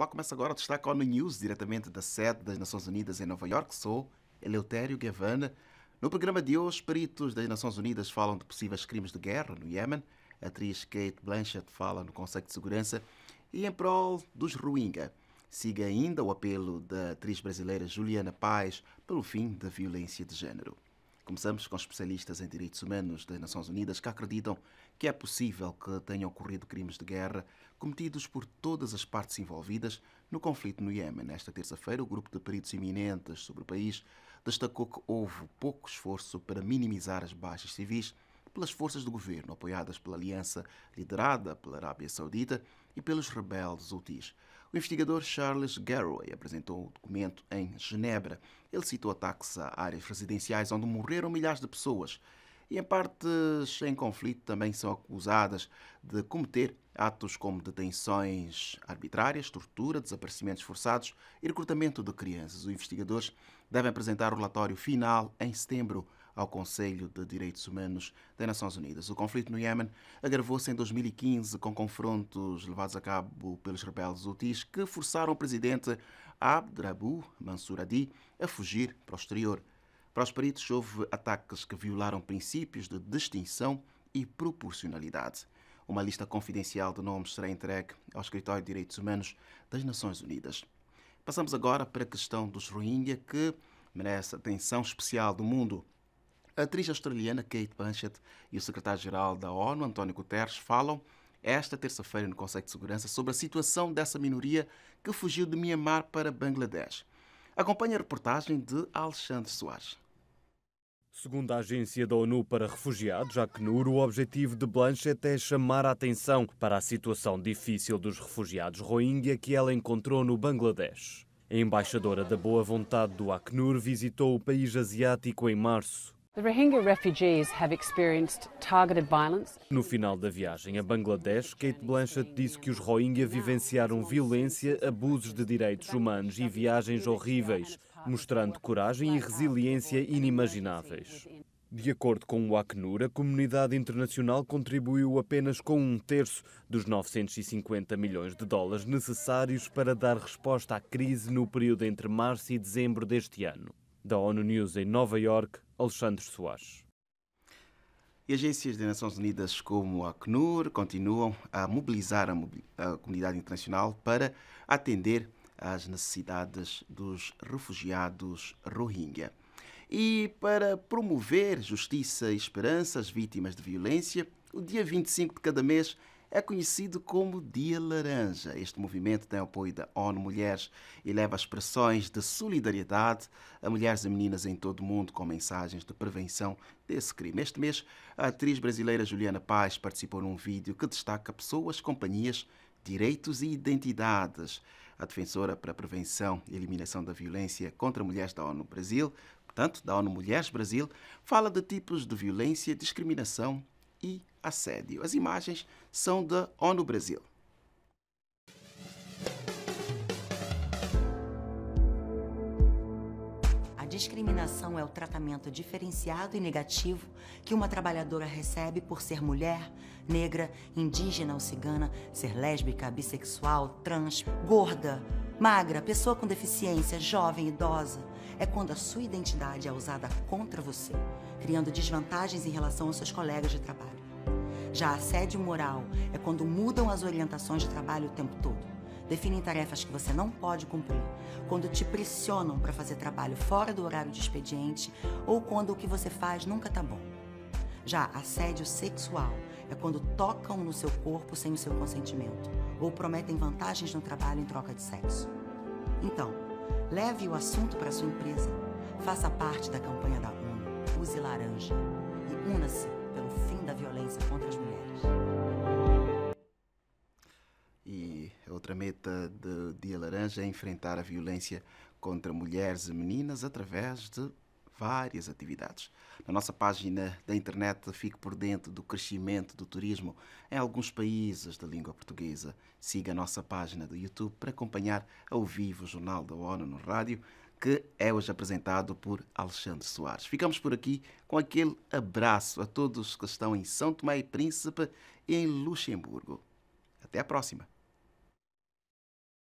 Olá, começa agora o Destaque ONU News, diretamente da sede das Nações Unidas em Nova York. Sou Eleutério Gavana. No programa de hoje, peritos das Nações Unidas falam de possíveis crimes de guerra no Iêmen. A atriz Kate Blanchett fala no Conselho de Segurança e em prol dos Rohingya. Siga ainda o apelo da atriz brasileira Juliana Paz pelo fim da violência de género. Começamos com especialistas em direitos humanos das Nações Unidas que acreditam que é possível que tenham ocorrido crimes de guerra cometidos por todas as partes envolvidas no conflito no Iêmen. Nesta terça-feira, o grupo de peritos iminentes sobre o país destacou que houve pouco esforço para minimizar as baixas civis pelas forças do governo, apoiadas pela aliança liderada pela Arábia Saudita e pelos rebeldes houthis. O investigador Charles Garraway apresentou o documento em Genebra. Ele citou ataques a áreas residenciais onde morreram milhares de pessoas e, em partes em conflito, também são acusadas de cometer atos como detenções arbitrárias, tortura, desaparecimentos forçados e recrutamento de crianças. Os investigadores devem apresentar o relatório final em setembro ao Conselho de Direitos Humanos das Nações Unidas. O conflito no Iêmen agravou-se em 2015 com confrontos levados a cabo pelos rebeldes Houthis que forçaram o presidente Abdrabu Mansur Hadi a fugir para o exterior. Para os peritos, houve ataques que violaram princípios de distinção e proporcionalidade. Uma lista confidencial de nomes será entregue ao Escritório de Direitos Humanos das Nações Unidas. Passamos agora para a questão dos Rohingya, que merece atenção especial do mundo. A atriz australiana Kate Blanchett e o secretário-geral da ONU, António Guterres, falam esta terça-feira no Conselho de Segurança sobre a situação dessa minoria que fugiu de Myanmar para Bangladesh. Acompanhe a reportagem de Alexandre Soares. Segundo a Agência da ONU para Refugiados, Acnur, o objetivo de Blanchett é chamar a atenção para a situação difícil dos refugiados Rohingya que ela encontrou no Bangladesh. A embaixadora da boa vontade do Acnur visitou o país asiático em março. No final da viagem a Bangladesh, Kate Blanchett disse que os Rohingya vivenciaram violência, abusos de direitos humanos e viagens horríveis, mostrando coragem e resiliência inimagináveis. De acordo com o Acnur, a comunidade internacional contribuiu apenas com um terço dos 950 milhões de dólares necessários para dar resposta à crise no período entre março e dezembro deste ano. Da ONU News em Nova York, Alexandre Soares. E agências das Nações Unidas como a CNUR continuam a mobilizar a, comunidade internacional para atender às necessidades dos refugiados Rohingya. E para promover justiça e esperança às vítimas de violência, o dia 25 de cada mês é conhecido como Dia Laranja. Este movimento tem apoio da ONU Mulheres e leva expressões de solidariedade a mulheres e meninas em todo o mundo com mensagens de prevenção desse crime. Este mês, a atriz brasileira Juliana Paz participou num vídeo que destaca pessoas, companhias, direitos e identidades. A defensora para a prevenção e eliminação da violência contra mulheres da ONU Brasil, portanto, da ONU Mulheres Brasil, fala de tipos de violência, discriminação, e assédio. As imagens são da ONU Brasil. A discriminação é o tratamento diferenciado e negativo que uma trabalhadora recebe por ser mulher, negra, indígena ou cigana, ser lésbica, bissexual, trans, gorda, magra, pessoa com deficiência, jovem, idosa. É quando a sua identidade é usada contra você criando desvantagens em relação aos seus colegas de trabalho. Já assédio moral é quando mudam as orientações de trabalho o tempo todo. Definem tarefas que você não pode cumprir, quando te pressionam para fazer trabalho fora do horário de expediente ou quando o que você faz nunca está bom. Já assédio sexual é quando tocam no seu corpo sem o seu consentimento ou prometem vantagens no trabalho em troca de sexo. Então, leve o assunto para sua empresa. Faça parte da campanha da use laranja e una-se pelo fim da violência contra as mulheres. E outra meta do Dia Laranja é enfrentar a violência contra mulheres e meninas através de várias atividades. Na nossa página da internet fique por dentro do crescimento do turismo em alguns países da língua portuguesa. Siga a nossa página do YouTube para acompanhar ao vivo o Jornal da ONU no rádio que é hoje apresentado por Alexandre Soares. Ficamos por aqui com aquele abraço a todos que estão em São Tomé e Príncipe e em Luxemburgo. Até a próxima!